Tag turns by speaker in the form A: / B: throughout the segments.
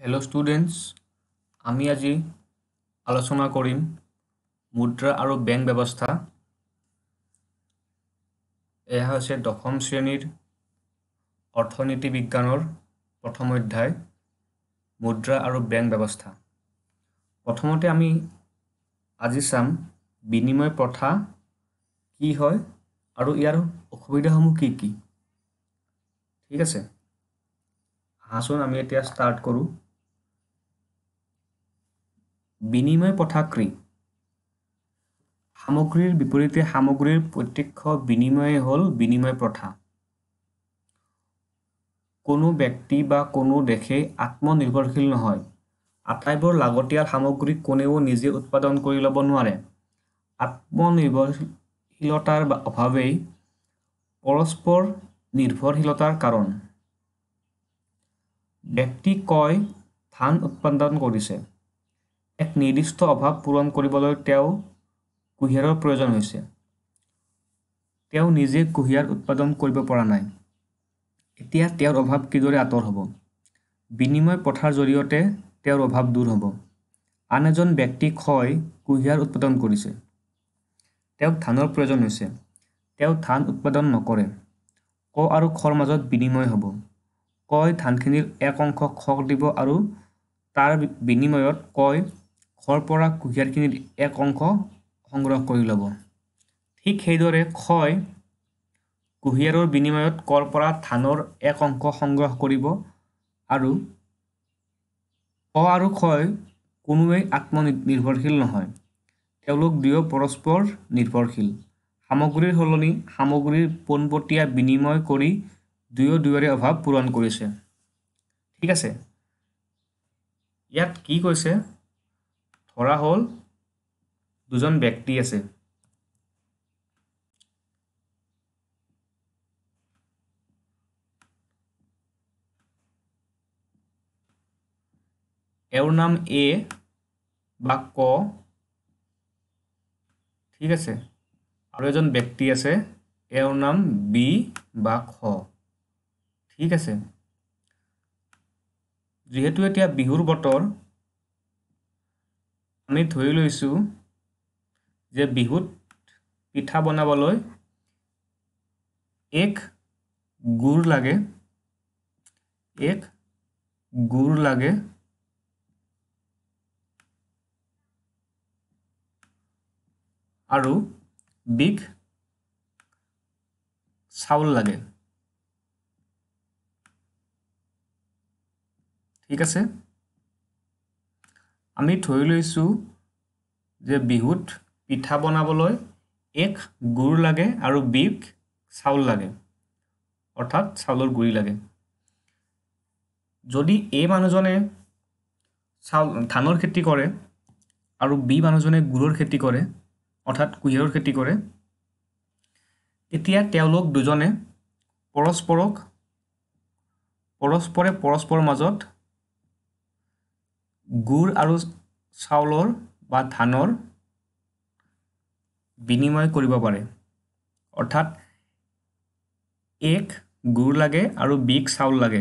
A: hello' students আমি আজি আলোচনা কৰিম মুদ্ৰা আৰু বেংক ব্যৱস্থা এয়া হৈছে দশম শ্ৰেণীৰ অৰ্থনীতি বিজ্ঞানৰ প্ৰথম অধ্যায় মুদ্ৰা আৰু বেংক ব্যৱস্থা প্ৰথমতে আমি আজি চাম বিনিময় প্ৰথা কি হয় আৰু ইয়াৰ অসুবিধাসমূহ কি কি ঠিক আছে আহাচোন আমি এতিয়া ষ্টাৰ্ট কৰোঁ বিনিময় প্ৰথা প্ৰথাকৃ সামগ্ৰীৰ বিপৰীতে সামগ্ৰীৰ প্ৰত্যক্ষ বিনিময়ে হ'ল বিনিময় প্ৰথা কোনো ব্যক্তি বা কোনো দেশে আত্মনিৰ্ভৰশীল নহয় আটাইবোৰ লাগতিয়াল সামগ্ৰী কোনেও নিজে উৎপাদন কৰি ল'ব নোৱাৰে আত্মনিৰ্ভৰশীলতাৰ অভাৱেই পৰস্পৰ নিৰ্ভৰশীলতাৰ কাৰণ ব্যক্তি কয় ধান উৎপাদন কৰিছে এক নিৰ্দিষ্ট অভাৱ পূৰণ কৰিবলৈ তেওঁ কুঁহিয়াৰৰ প্ৰয়োজন হৈছে তেওঁ নিজে কুঁহিয়াৰ উৎপাদন কৰিব পৰা নাই এতিয়া তেওঁৰ অভাৱ কিদৰে আঁতৰ হ'ব বিনিময় প্ৰথাৰ জৰিয়তে তেওঁৰ অভাৱ দূৰ হ'ব আন এজন ব্যক্তি হয় কুঁহিয়াৰ উৎপাদন কৰিছে তেওঁক ধানৰ প্ৰয়োজন হৈছে তেওঁ ধান উৎপাদন নকৰে ক আৰু খৰ মাজত বিনিময় হ'ব কয় ধানখিনিৰ এক অংশ খ দিব আৰু তাৰ বিনিময়ত কয় খৰ পৰা কুঁহিয়াৰখিনিত এক অংশ সংগ্ৰহ কৰি ল'ব ঠিক সেইদৰে খয় কুঁহিয়াৰৰ বিনিময়ত কৰ পৰা ধানৰ এক অংশ সংগ্ৰহ কৰিব আৰু ক আৰু খয় কোনোৱেই আত্মনিৰ্ভৰশীল নহয় তেওঁলোক দুয়ো পৰস্পৰ নিৰ্ভৰশীল সামগ্ৰীৰ সলনি সামগ্ৰীৰ পোনপটীয়া বিনিময় কৰি দুয়ো দুয়োৰে অভাৱ পূৰণ কৰিছে ঠিক আছে ইয়াত কি কৈছে কৰা হ'ল দুজন ব্যক্তি আছে এওর নাম এ বা ক ঠিক আছে আৰু এজন ব্যক্তি আছে এওর নাম বি বা খ ঠিক আছে যিহেতু এতিয়া বিহুৰ বতৰ আমি ধৰি লৈছোঁ যে বিহুত পিঠা বনাবলৈ এক গুড় লাগে এক গুড় লাগে আৰু বিগ চাউল লাগে ঠিক আছে আমি থৈ লৈছোঁ যে বিহুত পিঠা বনাবলৈ এক গুড় লাগে আৰু বিষ চাউল লাগে অৰ্থাৎ চাউলৰ গুড়ি লাগে যদি এ মানুহজনে চাউল ধানৰ খেতি কৰে আৰু বি মানুহজনে গুড়ৰ খেতি কৰে অৰ্থাৎ কুঁহিয়াৰৰ খেতি কৰে তেতিয়া তেওঁলোক দুজনে পৰস্পৰক পৰস্পৰে পৰস্পৰৰ মাজত গুড় আৰু চাউলৰ বা ধানৰ বিনিময় কৰিব পাৰে অৰ্থাৎ এক গুড় লাগে আৰু বিক চাউল লাগে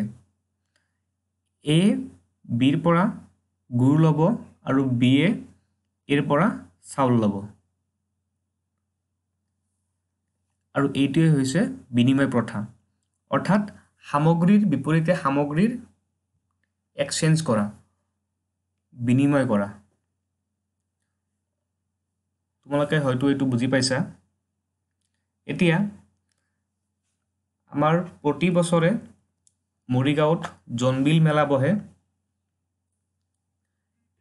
A: এ বিৰ পৰা গুড় ল'ব আৰু বিয়ে এৰ পৰা চাউল ল'ব আৰু এইটোৱে হৈছে বিনিময় প্ৰথা অৰ্থাৎ সামগ্ৰীৰ বিপৰীতে সামগ্ৰীৰ এক্সেঞ্জ কৰা বিনিময় কৰা তোমালোকে হয়তো এইটো বুজি পাইছা এতিয়া আমাৰ প্ৰতি বছৰে মৰিগাঁৱত জনবিল মেলা বহে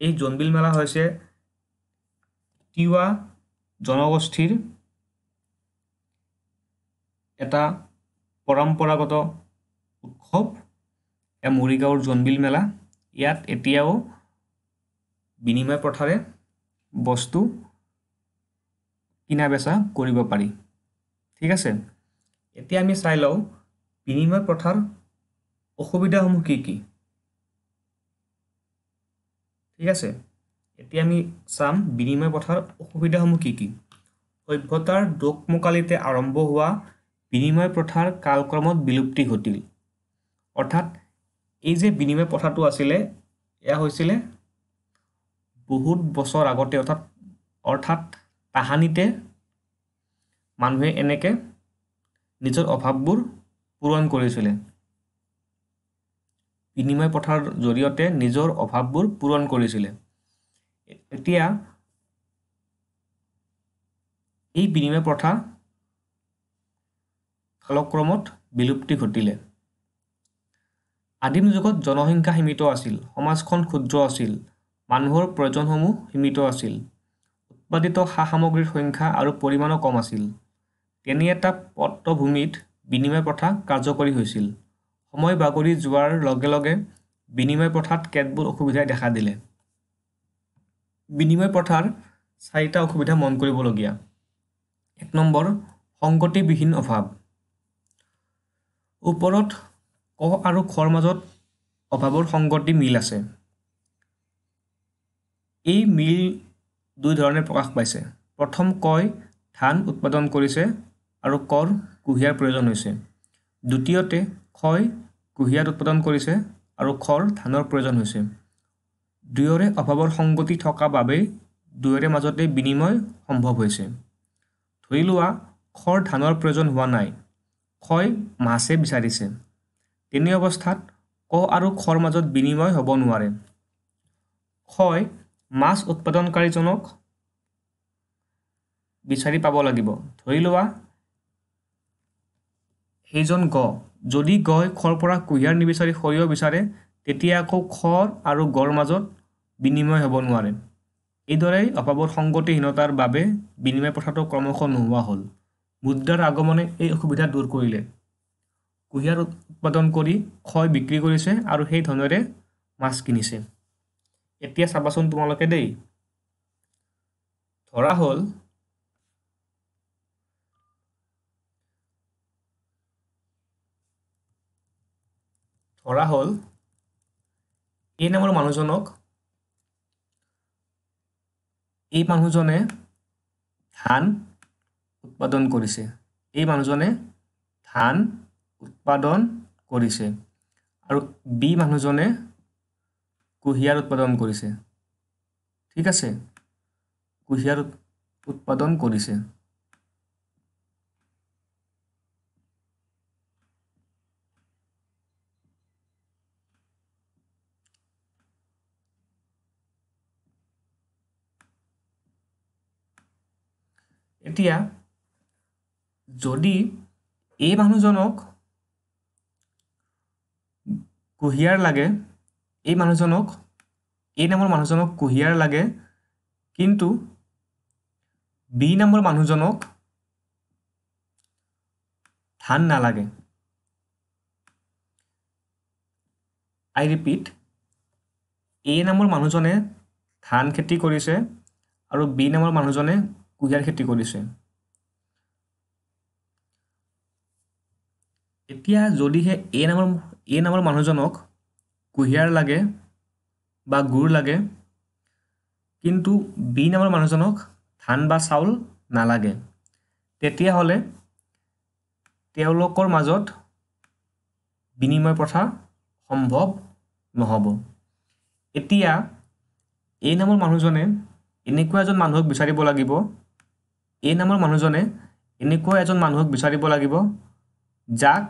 A: এই জনবিল মেলা হৈছে তিৱা জনগোষ্ঠীৰ এটা পৰম্পৰাগত উৎসৱ মৰিগাঁৱৰ জনবিল মেলা ইয়াত এতিয়াও বিনিময় প্ৰথাৰে বস্তু কিনা বেচা কৰিব পাৰি ঠিক আছে এতিয়া আমি চাই লওঁ বিনিময় প্ৰথাৰ অসুবিধাসমূহ কি কি ঠিক আছে এতিয়া আমি চাম বিনিময় প্ৰথাৰ অসুবিধাসমূহ কি কি সভ্যতাৰ দোকমোকালিতে আৰম্ভ হোৱা বিনিময় প্ৰথাৰ কালক্ৰমত বিলুপ্তি ঘটিল অৰ্থাৎ এই যে বিনিময় প্ৰথাটো আছিলে এয়া হৈছিলে বহুত বছৰ আগতে অৰ্থাৎ অৰ্থাৎ তাহানিতে মানুহে এনেকৈ নিজৰ অভাৱবোৰ পূৰণ কৰিছিলে বিনিময় পথাৰৰ জৰিয়তে নিজৰ অভাৱবোৰ পূৰণ কৰিছিলে এতিয়া এই বিনিময় প্ৰথা কালক্ৰমত বিলুপ্তি ঘটিলে আদিম যুগত জনসংখ্যা সীমিত আছিল সমাজখন ক্ষুদ্ৰ আছিল মানুহৰ প্ৰয়োজনসমূহ সীমিত আছিল উৎপাদিত সা সামগ্ৰীৰ সংখ্যা আৰু পৰিমাণো কম আছিল তেনে এটা পট্টভূমিত বিনিময় প্ৰথা কাৰ্যকৰী হৈছিল সময় বাগৰি যোৱাৰ লগে লগে বিনিময় প্ৰথাত কেতবোৰ অসুবিধাই দেখা দিলে বিনিময় প্ৰথাৰ চাৰিটা অসুবিধা মন কৰিবলগীয়া এক নম্বৰ সংগতিবিহীন অভাৱ ওপৰত ক আৰু খৰ মাজত অভাৱৰ সংগতি মিল আছে এই মিল দুই ধৰণে প্ৰকাশ পাইছে প্ৰথম কয় ধান উৎপাদন কৰিছে আৰু কৰ কুঁহিয়াৰ প্ৰয়োজন হৈছে দ্বিতীয়তে ক্ষয় কুঁহিয়াৰ উৎপাদন কৰিছে আৰু খৰ ধানৰ প্ৰয়োজন হৈছে দুয়োৰে অভাৱৰ সংগতি থকা বাবেই দুয়োৰে মাজতে বিনিময় সম্ভৱ হৈছে ধৰি লোৱা খৰ ধানৰ প্ৰয়োজন হোৱা নাই ক্ষয় মাছে বিচাৰিছে তেনে অৱস্থাত ক আৰু খৰ মাজত বিনিময় হ'ব নোৱাৰে ক্ষয় মাছ উৎপাদনকাৰীজনক বিচাৰি পাব লাগিব ধৰি লোৱা সেইজন গ যদি গই খৰ পৰা কুঁহিয়াৰ নিবিচাৰি সৰিয়হ বিচাৰে তেতিয়া আকৌ খৰ আৰু গড়ৰ মাজত বিনিময় হ'ব নোৱাৰে এইদৰেই অভাৱৰ সংগতিহীনতাৰ বাবে বিনিময় প্ৰথাটো ক্ৰমশঃ নোহোৱা হ'ল মুদ্ৰাৰ আগমনে এই অসুবিধা দূৰ কৰিলে কুঁহিয়াৰ উৎপাদন কৰি ক্ষয় বিক্ৰী কৰিছে আৰু সেই ধনেৰে মাছ কিনিছে এতিয়া চাবাচোন তোমালোকে দেই ধৰা হ'ল ধৰা হ'ল এই নামৰ মানুহজনক এই মানুহজনে ধান উৎপাদন কৰিছে এই মানুহজনে ধান উৎপাদন কৰিছে আৰু বি মানুহজনে কুঁহিয়াৰ উৎপাদন কৰিছে ঠিক আছে কুঁহিয়াৰ উৎপাদন কৰিছে এতিয়া যদি এই মানুহজনক কুঁহিয়াৰ লাগে এই মানুহজনক এই নামৰ মানুহজনক কুঁহিয়াৰ লাগে কিন্তু বি নামৰ মানুহজনক ধান নালাগে আই ৰিপিট এ নামৰ মানুহজনে ধান খেতি কৰিছে আৰু বি নামৰ মানুহজনে কুঁহিয়াৰ খেতি কৰিছে এতিয়া যদিহে এ নামৰ এ নামৰ মানুহজনক কুঁহিয়াৰ লাগে বা গুড় লাগে কিন্তু বি নামৰ মানুহজনক ধান বা চাউল নালাগে তেতিয়াহ'লে তেওঁলোকৰ মাজত বিনিময় প্ৰথা সম্ভৱ নহ'ব এতিয়া এই নামৰ মানুহজনে এনেকুৱা এজন মানুহক বিচাৰিব লাগিব এই নামৰ মানুহজনে এনেকুৱা এজন মানুহক বিচাৰিব লাগিব যাক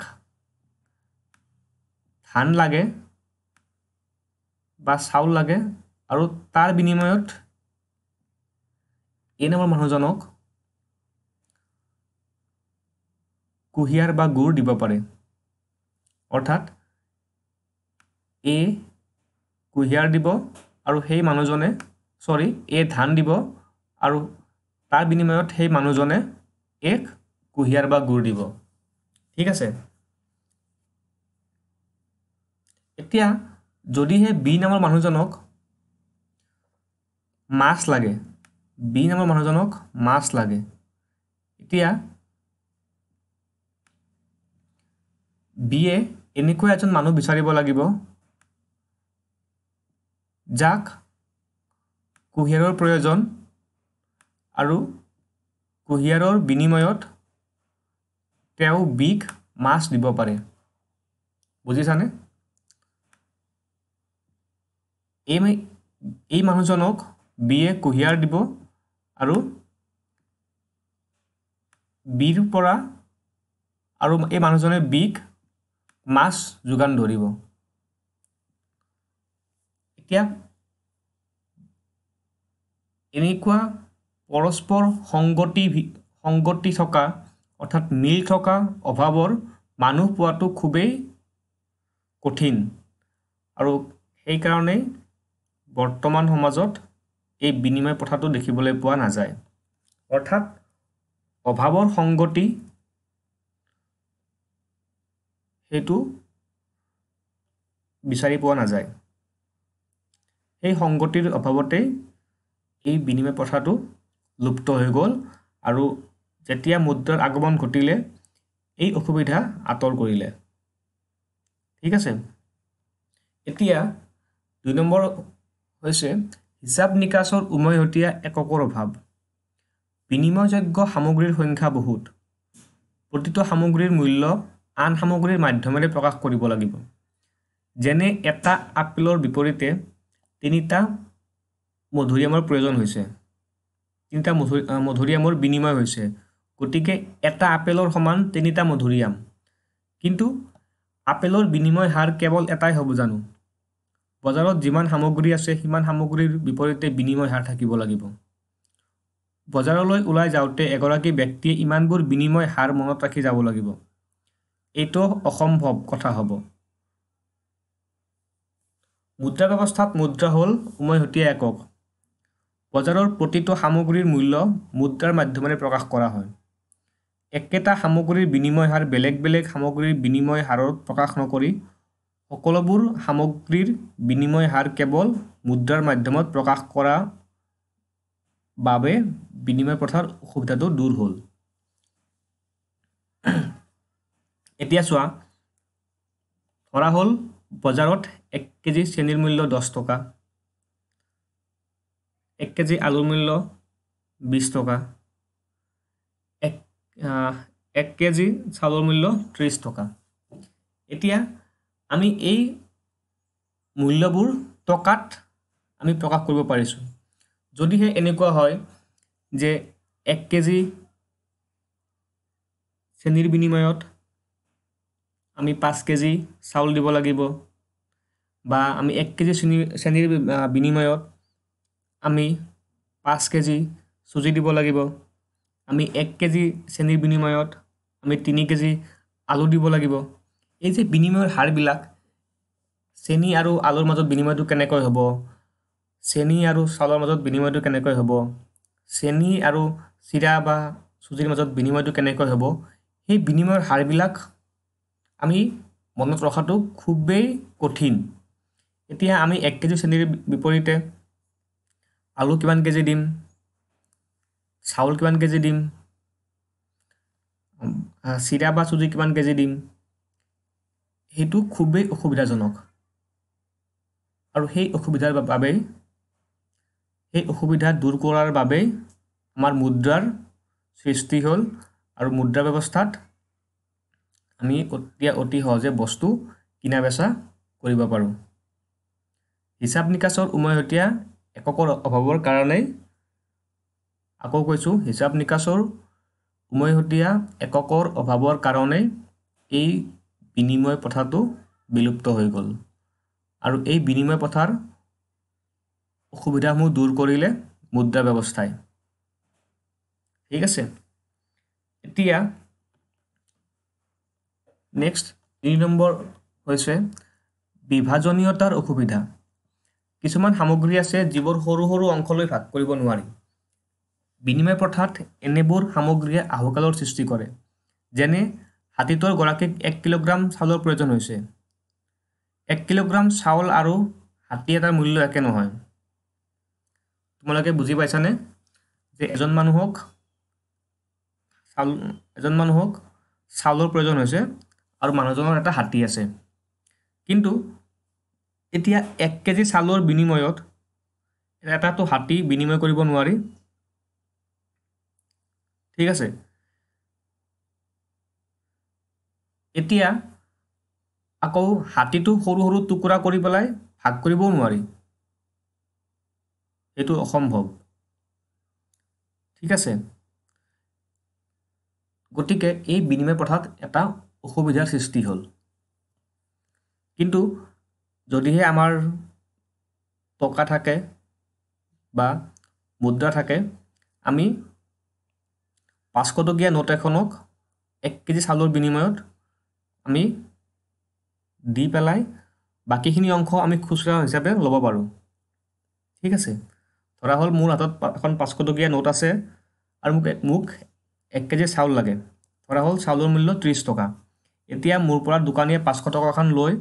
A: ধান লাগে বা চাউল লাগে আৰু তাৰ বিনিময়ত এই নম্বৰ মানুহজনক কুঁহিয়াৰ বা গুড় দিব পাৰে অৰ্থাৎ এ কুঁহিয়াৰ দিব আৰু সেই মানুহজনে চৰি এ ধান দিব আৰু তাৰ বিনিময়ত সেই মানুহজনে এক কুঁহিয়াৰ বা গুড় দিব ঠিক আছে এতিয়া যদিহে বি নামৰ মানুহজনক মাছ লাগে বি নামৰ মানুহজনক মাছ লাগে এতিয়া বিয়ে এনেকুৱা এজন মানুহ বিচাৰিব লাগিব যাক কুঁহিয়াৰৰ প্ৰয়োজন আৰু কুঁহিয়াৰৰ বিনিময়ত তেওঁ বিষ মাছ দিব পাৰে বুজিছানে এই এই মানুহজনক বিয়ে কুঁহিয়াৰ দিব আৰু বিৰ পৰা আৰু এই মানুহজনে বিক মাছ যোগান ধৰিব এতিয়া এনেকুৱা পৰস্পৰ সংগতি সংগতি থকা অৰ্থাৎ মিল থকা অভাৱৰ মানুহ পোৱাটো খুবেই কঠিন আৰু সেইকাৰণেই বৰ্তমান সমাজত এই বিনিময় প্ৰথাটো দেখিবলৈ পোৱা নাযায় অৰ্থাৎ অভাৱৰ সংগতি সেইটো বিচাৰি পোৱা নাযায় সেই সংগতিৰ অভাৱতেই এই বিনিময় প্ৰথাটো লুপ্ত হৈ গ'ল আৰু যেতিয়া মুদ্ৰাৰ আগমন ঘটিলে এই অসুবিধা আঁতৰ কৰিলে ঠিক আছে এতিয়া দুই নম্বৰ হৈছে হিচাপ নিকাচৰ উমৈহতীয়া এককৰ অভাৱ বিনিময়যোগ্য সামগ্ৰীৰ সংখ্যা বহুত প্ৰতিটো সামগ্ৰীৰ মূল্য আন সামগ্ৰীৰ মাধ্যমেৰে প্ৰকাশ কৰিব লাগিব যেনে এটা আপেলৰ বিপৰীতে তিনিটা মধুৰিয়ামৰ প্ৰয়োজন হৈছে তিনিটা মধুৰি মধুৰিয়ামৰ বিনিময় হৈছে গতিকে এটা আপেলৰ সমান তিনিটা মধুৰিয়াম কিন্তু আপেলৰ বিনিময় হাৰ কেৱল এটাই হ'ব জানো বজাৰত যিমান সামগ্ৰী আছে সিমান সামগ্ৰীৰ বিপৰীতে বিনিময় হাৰ থাকিব লাগিব বজাৰলৈ ওলাই যাওঁতে এগৰাকী ব্যক্তিয়ে ইমানবোৰ বিনিময় হাৰ মনত ৰাখি যাব লাগিব এইটো অসম্ভৱ কথা হ'ব মুদ্ৰা ব্যৱস্থাত মুদ্ৰা হ'ল উমৈহতীয়া একক বজাৰৰ প্ৰতিটো সামগ্ৰীৰ মূল্য মুদ্ৰাৰ মাধ্যমেৰে প্ৰকাশ কৰা হয় একেটা সামগ্ৰীৰ বিনিময় হাৰ বেলেগ বেলেগ সামগ্ৰীৰ বিনিময় হাৰত প্ৰকাশ নকৰি সকলোবোৰ সামগ্ৰীৰ বিনিময় হাৰ কেৱল মুদ্ৰাৰ মাধ্যমত প্ৰকাশ কৰা বাবে বিনিময় প্ৰথাৰ অসুবিধাটো দূৰ হ'ল এতিয়া চোৱা ধৰা হ'ল বজাৰত এক কেজি চেনীৰ মূল্য দহ টকা এক কেজি আলুৰ মূল্য বিছ টকা এক এক কেজি চাউলৰ মূল্য ত্ৰিছ টকা এতিয়া আমি এই মূল্যবোৰ টকাত আমি প্ৰকাশ কৰিব পাৰিছোঁ যদিহে এনেকুৱা হয় যে এক কেজি চেনীৰ বিনিময়ত আমি পাঁচ কেজি চাউল দিব লাগিব বা আমি এক কেজি চেনী চেনীৰ বিনিময়ত আমি পাঁচ কেজি চুজি দিব লাগিব আমি এক কেজি চেনীৰ বিনিময়ত আমি তিনি কেজি আলু দিব লাগিব এই যে বিনিময়ৰ হাৰবিলাক চেনি আৰু আলুৰ মাজত বিনিময়টো কেনেকৈ হ'ব চেনি আৰু চাউলৰ মাজত বিনিময়টো কেনেকৈ হ'ব চেনি আৰু চিৰা বা চুজিৰ মাজত বিনিময়টো কেনেকৈ হ'ব সেই বিনিময়ৰ হাৰবিলাক আমি মনত ৰখাটো খুবেই কঠিন এতিয়া আমি এক কেজি চেনীৰ বিপৰীতে আলু কিমান কেজি দিম চাউল কিমান কেজি দিম চিৰা বা চুজি কিমান কেজি দিম সেইটো খুবেই অসুবিধাজনক আৰু সেই অসুবিধাৰ বাবেই সেই অসুবিধা দূৰ কৰাৰ বাবেই আমাৰ মুদ্ৰাৰ সৃষ্টি হ'ল আৰু মুদ্ৰা ব্যৱস্থাত আমি অতি অতি সহজে বস্তু কিনা বেচা কৰিব পাৰোঁ হিচাপ নিকাচৰ উমৈহতীয়া এককৰ অভাৱৰ কাৰণেই আকৌ কৈছোঁ হিচাপ নিকাচৰ উমৈহতীয়া এককৰ অভাৱৰ কাৰণেই এই বিনিময় প্ৰথাটো বিলুপ্ত হৈ গ'ল আৰু এই বিনিময় প্ৰথাৰ অসুবিধাসমূহ দূৰ কৰিলে মুদ্ৰা ব্যৱস্থাই ঠিক আছে এতিয়া নেক্সট তিনি নম্বৰ হৈছে বিভাজনীয়তাৰ অসুবিধা কিছুমান সামগ্ৰী আছে যিবোৰ সৰু সৰু অংশলৈ ভাগ কৰিব নোৱাৰি বিনিময় প্ৰথাত এনেবোৰ সামগ্ৰীয়ে আহুকালৰ সৃষ্টি কৰে যেনে হাতীটোৰ গৰাকীক এক কিলোগ্ৰাম চাউলৰ প্ৰয়োজন হৈছে এক কিলোগ্ৰাম চাউল আৰু হাতী এটাৰ মূল্য একে নহয় তোমালোকে বুজি পাইছানে যে এজন মানুহক চাউল এজন মানুহক চাউলৰ প্ৰয়োজন হৈছে আৰু মানুহজনৰ এটা হাতী আছে কিন্তু এতিয়া এক কেজি চাউলৰ বিনিময়ত এটাতো হাতী বিনিময় কৰিব নোৱাৰি ঠিক আছে এতিয়া আকৌ হাতীটো সৰু সৰু টুকুৰা কৰি পেলাই ভাগ কৰিবও নোৱাৰি সেইটো অসম্ভৱ ঠিক আছে গতিকে এই বিনিময় প্ৰথাত এটা অসুবিধাৰ সৃষ্টি হ'ল কিন্তু যদিহে আমাৰ টকা থাকে বা মুদ্ৰা থাকে আমি পাঁচশ টকীয়া নোট এখনক এক কেজি চাউলৰ বিনিময়ত আমি দি পেলাই বাকীখিনি অংশ আমি খুচুৰা হিচাপে ল'ব পাৰোঁ ঠিক আছে ধৰা হ'ল মোৰ হাতত এখন পাঁচশ টকীয়া নোট আছে আৰু মোক মোক এক কেজি চাউল লাগে ধৰা হ'ল চাউলৰ মূল্য ত্ৰিছ টকা এতিয়া মোৰ পৰা দোকানীয়ে পাঁচশ টকাখন লৈ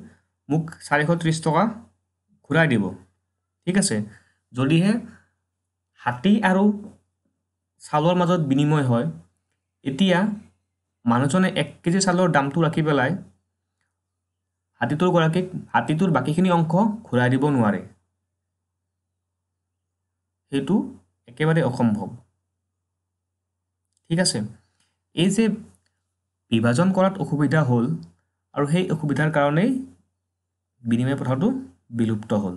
A: মোক চাৰিশ ত্ৰিছ টকা ঘূৰাই দিব ঠিক আছে যদিহে হাতী আৰু চাউলৰ মাজত বিনিময় হয় এতিয়া মানুহজনে এক কেজি চাউলৰ দামটো ৰাখি পেলাই হাতীটোৰ গৰাকীক হাতীটোৰ বাকীখিনি অংশ ঘূৰাই দিব নোৱাৰে সেইটো একেবাৰে অসম্ভৱ ঠিক আছে এই যে বিভাজন কৰাত অসুবিধা হ'ল আৰু সেই অসুবিধাৰ কাৰণেই বিনিময় প্ৰথাটো বিলুপ্ত হ'ল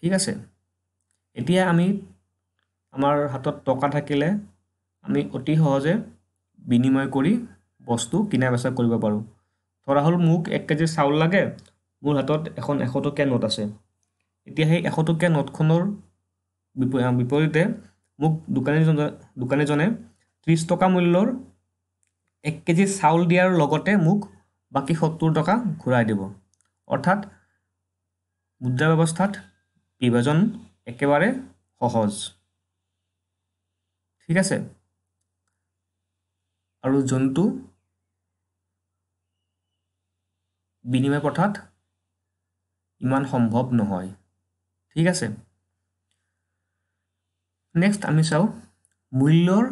A: ঠিক আছে এতিয়া আমি আমাৰ হাতত টকা থাকিলে আমি অতি সহজে বিনিময় কৰি বস্তু কিনা বেচা কৰিব পাৰোঁ ধৰা হ'ল মোক এক কেজি চাউল লাগে মোৰ হাতত এখন এশ টকীয়া নোট আছে এতিয়া সেই এশ টকীয়া নোটখনৰ বিপৰীতে মোক দোকানীজন দোকানীজনে ত্ৰিছ টকা মূল্যৰ এক কেজি চাউল দিয়াৰ লগতে মোক বাকী সত্তৰ টকা ঘূৰাই দিব অৰ্থাৎ মুদ্ৰা ব্যৱস্থাত বিভাজন একেবাৰে সহজ ঠিক আছে আৰু জন্তু বিনিময় পথাত ইমান সম্ভৱ নহয় ঠিক আছে নেক্সট আমি চাওঁ মূল্যৰ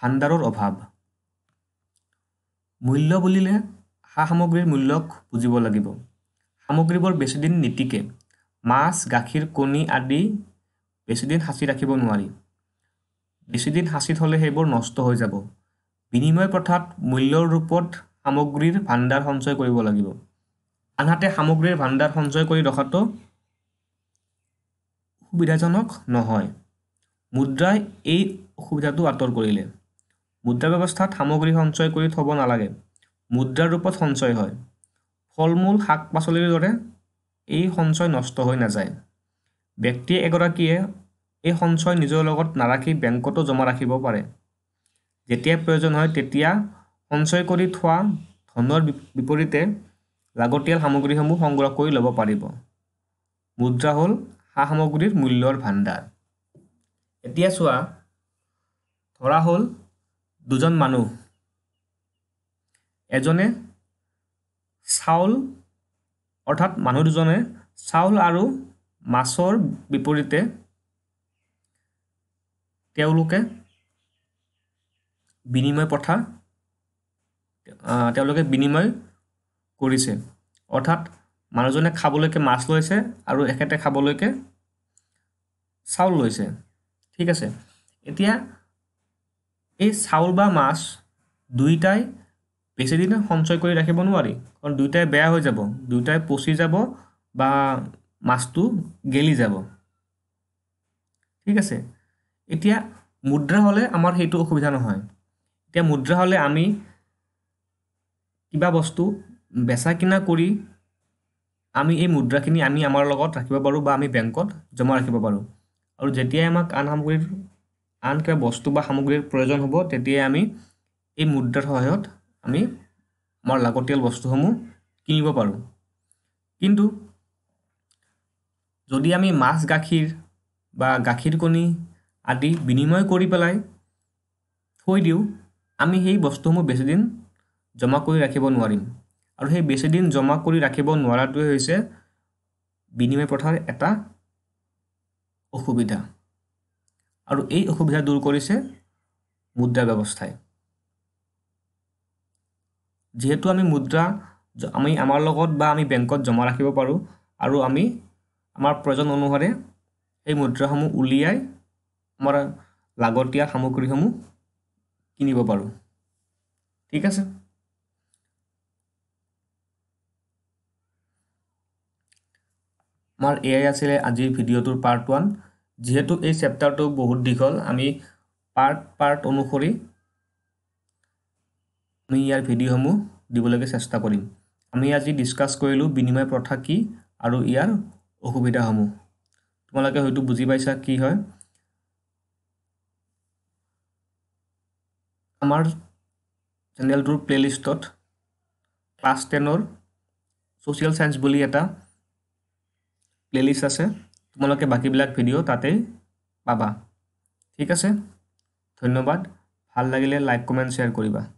A: ভাণ্ডাৰৰ অভাৱ মূল্য বুলিলে সা সামগ্ৰীৰ মূল্যক বুজিব লাগিব সামগ্ৰীবোৰ বেছিদিন নিটিকে মাছ গাখীৰ কণী আদি বেছিদিন সাঁচি ৰাখিব নোৱাৰি বেছিদিন সাঁচি থ'লে সেইবোৰ নষ্ট হৈ যাব বিনিময় প্ৰথাত মূল্যৰ ৰূপত সামগ্ৰীৰ ভাণ্ডাৰ সঞ্চয় কৰিব লাগিব আনহাতে সামগ্ৰীৰ ভাণ্ডাৰ সঞ্চয় কৰি ৰখাটো সুবিধাজনক নহয় মুদ্ৰাই এই অসুবিধাটো আঁতৰ কৰিলে মুদ্ৰা ব্যৱস্থাত সামগ্ৰী সঞ্চয় কৰি থ'ব নালাগে মুদ্ৰাৰ ৰূপত সঞ্চয় হয় ফল মূল শাক পাচলিৰ দৰে এই সঞ্চয় নষ্ট হৈ নাযায় ব্যক্তি এগৰাকীয়ে এই সঞ্চয় নিজৰ লগত নাৰাখি বেংকতো জমা ৰাখিব পাৰে যেতিয়া প্ৰয়োজন হয় তেতিয়া সঞ্চয় কৰি থোৱা ধনৰ বিপৰীতে লাগতিয়াল সামগ্ৰীসমূহ সংগ্ৰহ কৰি ল'ব পাৰিব মুদ্ৰা হ'ল সা সামগ্ৰীৰ মূল্যৰ ভাণ্ডাৰ এতিয়া চোৱা ধৰা হ'ল দুজন মানুহ এজনে চাউল অৰ্থাৎ মানুহ দুজনে চাউল আৰু মাছৰ বিপৰীতে তেওঁলোকে বিনিময় প্ৰথা তেওঁলোকে বিনিময় কৰিছে অৰ্থাৎ মানুহজনে খাবলৈকে মাছ লৈছে আৰু এখেতে খাবলৈকে চাউল লৈছে ঠিক আছে এতিয়া এই চাউল বা মাছ দুয়োটাই বেছিদিন সঞ্চয় কৰি ৰাখিব নোৱাৰি কাৰণ দুয়োটাই বেয়া হৈ যাব দুয়োটাই পচি যাব বা মাছটো গেলি যাব ঠিক আছে এতিয়া মুদ্ৰা হ'লে আমাৰ সেইটো অসুবিধা নহয় এতিয়া মুদ্ৰা হ'লে আমি কিবা বস্তু বেচা কিনা কৰি আমি এই মুদ্ৰাখিনি আমি আমাৰ লগত ৰাখিব পাৰোঁ বা আমি বেংকত জমা ৰাখিব পাৰোঁ আৰু যেতিয়াই আমাক আন সামগ্ৰীৰ আন কিবা বস্তু বা সামগ্ৰীৰ প্ৰয়োজন হ'ব তেতিয়াই আমি এই মুদ্ৰাৰ সহায়ত আমি আমাৰ লাগতিয়াল বস্তুসমূহ কিনিব পাৰোঁ কিন্তু যদি আমি মাছ গাখীৰ বা গাখীৰ কণী আদি বিনিময় কৰি পেলাই থৈ দিওঁ আমি সেই বস্তুসমূহ বেছিদিন জমা কৰি ৰাখিব নোৱাৰিম আৰু সেই বেছিদিন জমা কৰি ৰাখিব নোৱাৰাটোৱে হৈছে বিনিময় প্ৰথাৰ এটা অসুবিধা আৰু এই অসুবিধা দূৰ কৰিছে মুদ্ৰা ব্যৱস্থাই যিহেতু আমি মুদ্ৰা আমি আমাৰ লগত বা আমি বেংকত জমা ৰাখিব পাৰোঁ আৰু আমি আমাৰ প্ৰয়োজন অনুসাৰে সেই মুদ্ৰাসমূহ উলিয়াই আমাৰ লাগতিয়াল সামগ্ৰীসমূহ কিনিব পাৰোঁ ঠিক আছে আমাৰ এয়াই আছিলে আজিৰ ভিডিঅ'টোৰ পাৰ্ট ওৱান যিহেতু এই চেপ্তাৰটো বহুত দীঘল আমি পাৰ্ট পাৰ্ট অনুসৰি আমি ইয়াৰ ভিডিঅ'সমূহ দিবলৈকে চেষ্টা কৰিম আমি আজি ডিছকাছ কৰিলোঁ বিনিময় প্ৰথা কি আৰু ইয়াৰ অসুবিধাসমূহ তোমালোকে হয়তো বুজি পাইছা কি হয় আমাৰ চেনেলটোৰ প্লে'লিষ্টত ক্লাছ টেনৰ ছ'চিয়েল ছায়েঞ্চ বুলি এটা প্লে'লিষ্ট আছে তোমালোকে বাকীবিলাক ভিডিঅ' তাতেই পাবা ঠিক আছে ধন্যবাদ ভাল লাগিলে লাইক কমেণ্ট শ্বেয়াৰ কৰিবা